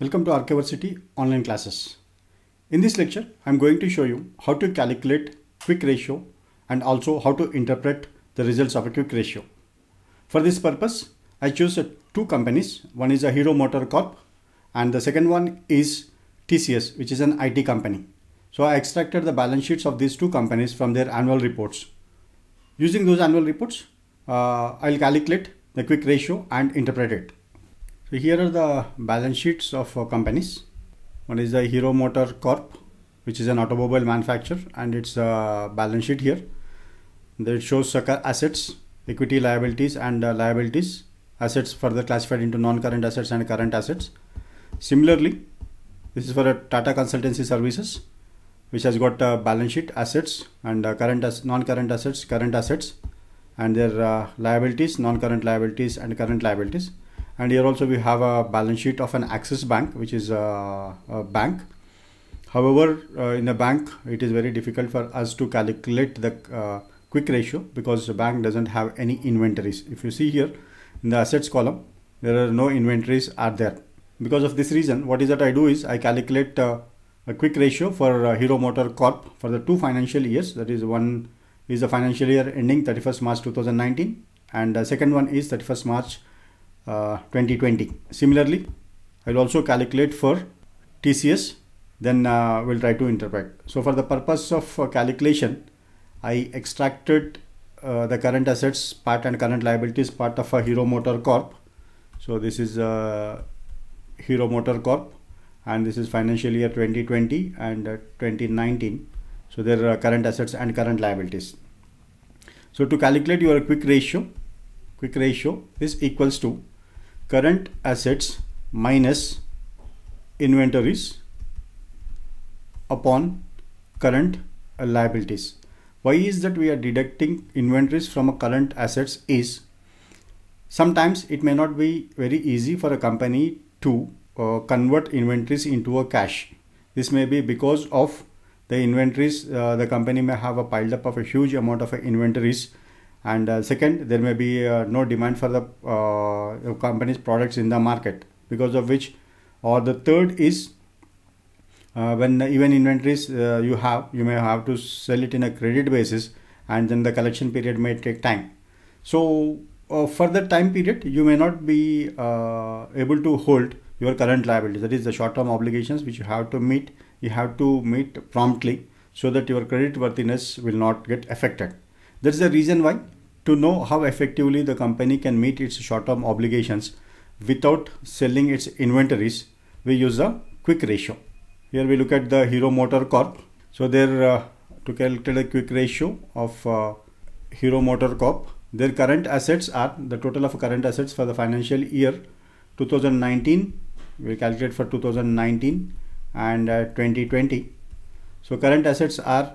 Welcome to Archiversity online classes. In this lecture, I'm going to show you how to calculate quick ratio and also how to interpret the results of a quick ratio. For this purpose, I choose two companies. One is a Hero Motor Corp and the second one is TCS, which is an IT company. So I extracted the balance sheets of these two companies from their annual reports. Using those annual reports, uh, I'll calculate the quick ratio and interpret it. So here are the balance sheets of uh, companies. One is the Hero Motor Corp, which is an automobile manufacturer, and its uh, balance sheet here. It shows assets, equity liabilities, and uh, liabilities. Assets further classified into non-current assets and current assets. Similarly, this is for a Tata Consultancy Services, which has got uh, balance sheet assets and uh, current as non-current assets, current assets, and their uh, liabilities, non-current liabilities, and current liabilities and here also we have a balance sheet of an Axis Bank, which is a, a bank. However, uh, in a bank, it is very difficult for us to calculate the uh, quick ratio because the bank doesn't have any inventories. If you see here in the assets column, there are no inventories are there. Because of this reason, what is that I do is I calculate uh, a quick ratio for uh, Hero Motor Corp for the two financial years. That is one is the financial year ending 31st March 2019 and the second one is 31st March 2020. Similarly, I will also calculate for TCS, then uh, we'll try to interpret. So for the purpose of uh, calculation, I extracted uh, the current assets part and current liabilities part of a Hero Motor Corp. So this is uh, Hero Motor Corp and this is financial year 2020 and uh, 2019. So there are current assets and current liabilities. So to calculate your quick ratio, quick ratio is equals to current assets minus inventories upon current liabilities. Why is that we are deducting inventories from a current assets is sometimes it may not be very easy for a company to uh, convert inventories into a cash. This may be because of the inventories, uh, the company may have a piled up of a huge amount of uh, inventories and uh, second, there may be uh, no demand for the uh, company's products in the market because of which, or the third is uh, when even inventories uh, you have, you may have to sell it in a credit basis and then the collection period may take time. So for the time period, you may not be able to hold your current liabilities, that is the short term obligations which you have to meet you have to meet promptly so that your credit worthiness will not get affected that's the reason why to know how effectively the company can meet its short-term obligations without selling its inventories, we use a quick ratio. Here we look at the Hero Motor Corp. So there uh, to calculate a quick ratio of uh, Hero Motor Corp. Their current assets are the total of current assets for the financial year 2019. We calculate for 2019 and uh, 2020. So current assets are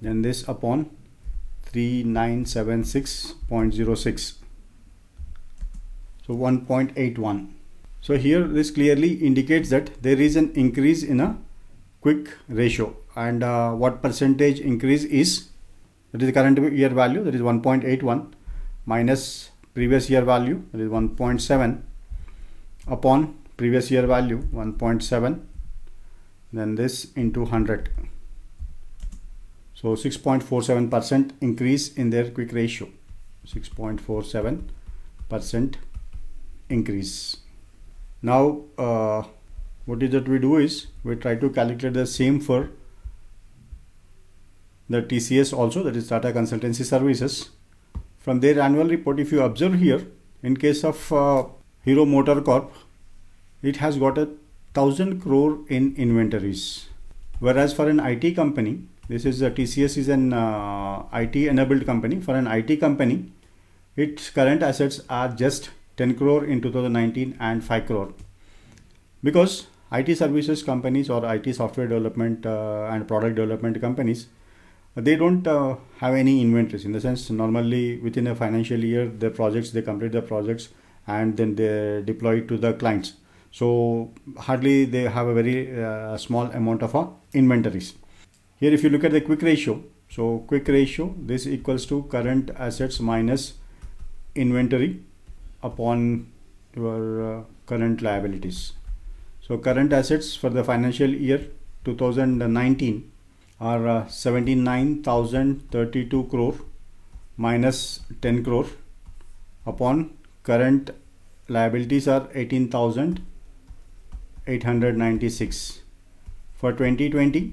then this upon 3976.06 so 1.81 so here this clearly indicates that there is an increase in a quick ratio and uh, what percentage increase is that is the current year value that is 1.81 minus previous year value that is 1.7 upon previous year value 1.7 then this into 100 so 6.47% increase in their quick ratio. 6.47% increase. Now uh, what is that we do is we try to calculate the same for the TCS also that is Tata Consultancy Services. From their annual report if you observe here in case of uh, Hero Motor Corp it has got a thousand crore in inventories whereas for an IT company this is a TCS is an uh, IT enabled company. For an IT company, its current assets are just 10 crore in 2019 and 5 crore. Because IT services companies or IT software development uh, and product development companies, they don't uh, have any inventories. In the sense, normally within a financial year, the projects, they complete the projects and then they deploy to the clients. So hardly they have a very uh, small amount of uh, inventories. Here if you look at the quick ratio, so quick ratio, this equals to current assets minus inventory upon your uh, current liabilities. So current assets for the financial year 2019 are uh, 79,032 crore minus 10 crore upon current liabilities are 18,896. For 2020,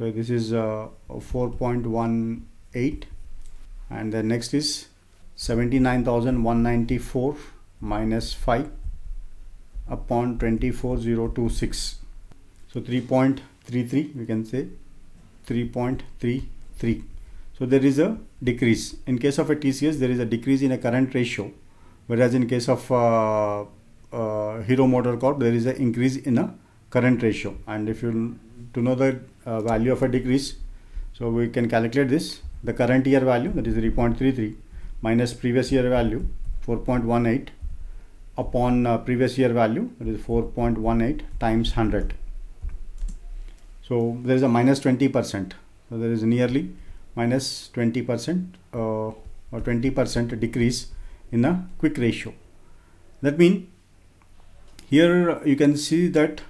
so this is uh, 4.18 and the next is 79194 minus 5 upon 24026 so 3.33 we can say 3.33 so there is a decrease in case of a TCS there is a decrease in a current ratio whereas in case of uh, uh, Hero Motor Corp there is an increase in a current ratio and if you to know the uh, value of a decrease. So we can calculate this. The current year value that is 3.33 minus previous year value 4.18 upon uh, previous year value that is 4.18 times 100. So there is a minus 20%. So there is nearly minus 20% uh, or 20% decrease in a quick ratio. That means here you can see that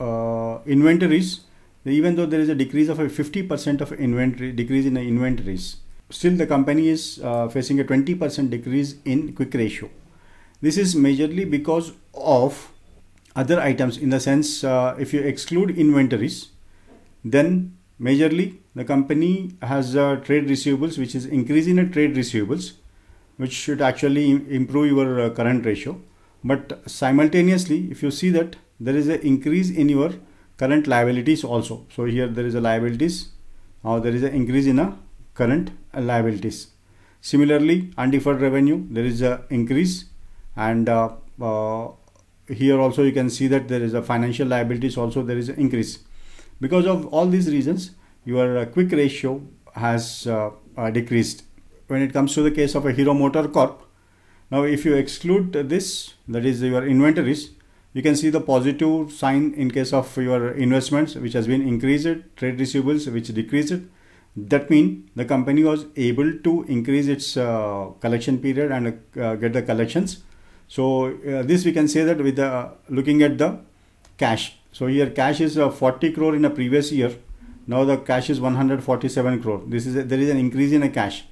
uh, inventories even though there is a decrease of a 50% of inventory decrease in the inventories, still the company is uh, facing a 20% decrease in quick ratio. This is majorly because of other items in the sense uh, if you exclude inventories, then majorly the company has uh, trade receivables which is increase in trade receivables which should actually improve your uh, current ratio. But simultaneously if you see that there is an increase in your current liabilities also. So here there is a liabilities. Now there is an increase in a current liabilities. Similarly, undeferred revenue, there is a increase and uh, uh, here also you can see that there is a financial liabilities also there is an increase. Because of all these reasons, your uh, quick ratio has uh, uh, decreased. When it comes to the case of a Hero Motor Corp, now if you exclude this, that is your inventories, you can see the positive sign in case of your investments, which has been increased, trade receivables, which decreased. That means the company was able to increase its uh, collection period and uh, get the collections. So uh, this we can say that with the looking at the cash. So here cash is uh, 40 crore in the previous year. Now the cash is 147 crore. This is a, there is an increase in a cash.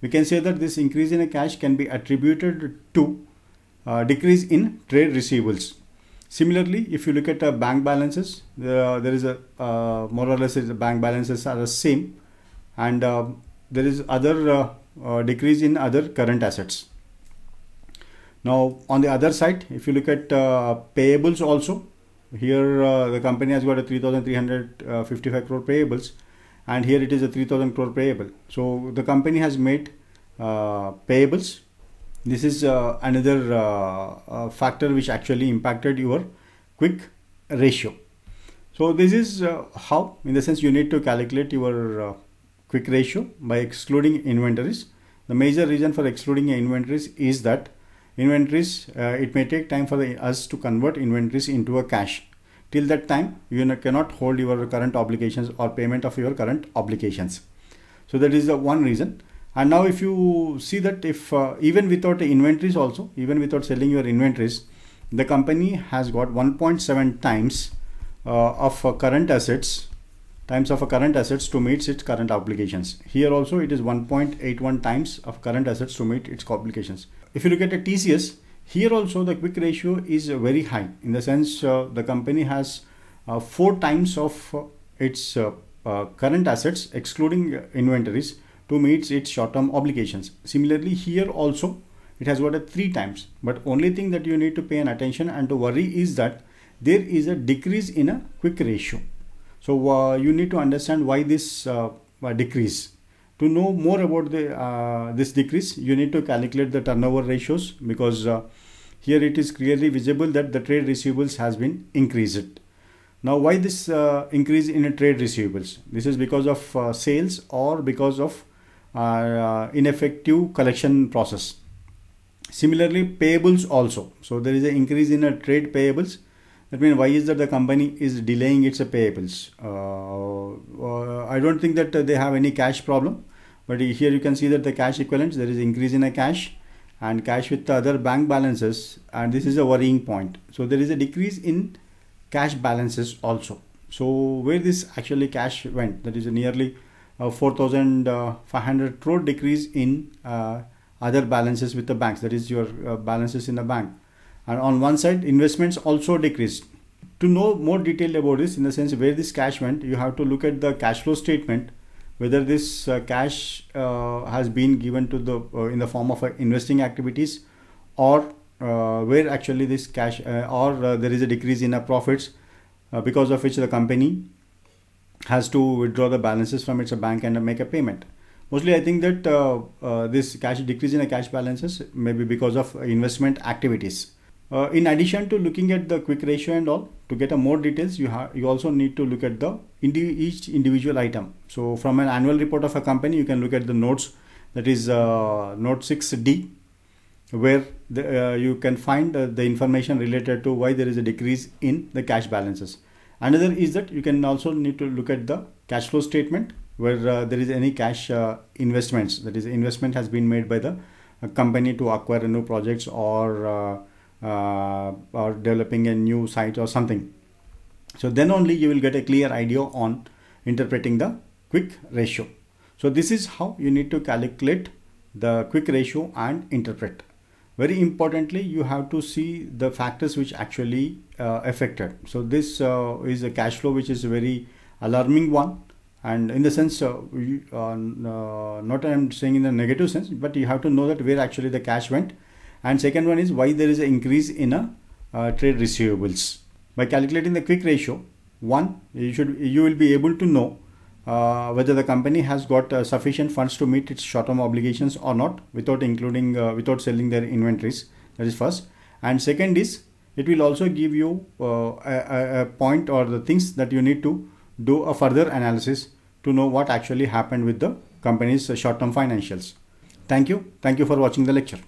We can say that this increase in a cash can be attributed to uh, decrease in trade receivables. Similarly, if you look at uh, bank balances, uh, there is a uh, more or less the bank balances are the same, and uh, there is other uh, uh, decrease in other current assets. Now, on the other side, if you look at payables also, here the company has got a 3,355 crore payables, and here it is a 3,000 crore payable. So the company has made payables this is uh, another uh, uh, factor which actually impacted your quick ratio so this is uh, how in the sense you need to calculate your uh, quick ratio by excluding inventories the major reason for excluding inventories is that inventories it may take time for the, us to convert inventories into a cash till that time you cannot hold your current obligations or payment of your current obligations so that is the one reason and now if you see that if uh, even without inventories also even without selling your inventories the company has got 1.7 times uh, of uh, current assets times of uh, current assets to meet its current obligations here also it is 1.81 times of current assets to meet its obligations if you look at a tcs here also the quick ratio is very high in the sense uh, the company has uh, four times of its current assets excluding inventories to meet its short-term obligations. Similarly, here also it has got a three times, but only thing that you need to pay an attention and to worry is that there is a decrease in a quick ratio. So uh, you need to understand why this uh, uh decrease. To know more about the uh, this decrease, you need to calculate the turnover ratios because uh, here it is clearly visible that the trade receivables has been increased. Now, why this uh, increase in trade receivables? This is because of uh, sales or because of uh, ineffective collection process. Similarly, payables also. So there is an increase in a trade payables. That means why is that the company is delaying its payables? Uh, uh, I don't think that they have any cash problem, but here you can see that the cash equivalents there is increase in a cash and cash with the other bank balances, and this is a worrying point. So there is a decrease in cash balances also. So where this actually cash went, that is nearly uh, 4500 crore decrease in uh, other balances with the banks that is your uh, balances in the bank and on one side investments also decreased to know more detail about this in the sense where this cash went you have to look at the cash flow statement whether this uh, cash uh, has been given to the in the form of investing activities or where actually this cash or there is a decrease in the profits because of which the company has to withdraw the balances from its bank and make a payment. Mostly, I think that uh, uh, this cash decrease in the cash balances may be because of investment activities. Uh, in addition to looking at the quick ratio and all, to get a more details, you you also need to look at the indi each individual item. So, from an annual report of a company, you can look at the notes. That is uh, note six D, where the, uh, you can find uh, the information related to why there is a decrease in the cash balances. Another is that you can also need to look at the cash flow statement where uh, there is any cash uh, investments that is investment has been made by the uh, company to acquire new projects or uh, uh, or developing a new site or something so then only you will get a clear idea on interpreting the quick ratio so this is how you need to calculate the quick ratio and interpret very importantly you have to see the factors which actually uh, affected so this uh, is a cash flow which is a very alarming one and in the sense uh, uh, uh not i'm saying in the negative sense but you have to know that where actually the cash went and second one is why there is an increase in a uh, trade receivables by calculating the quick ratio one you should you will be able to know uh, whether the company has got uh, sufficient funds to meet its short-term obligations or not without including uh, without selling their inventories that is first and second is it will also give you uh, a, a, point or the things that you need to do a further analysis to know what actually happened with the company's short-term financials thank you thank you for watching the lecture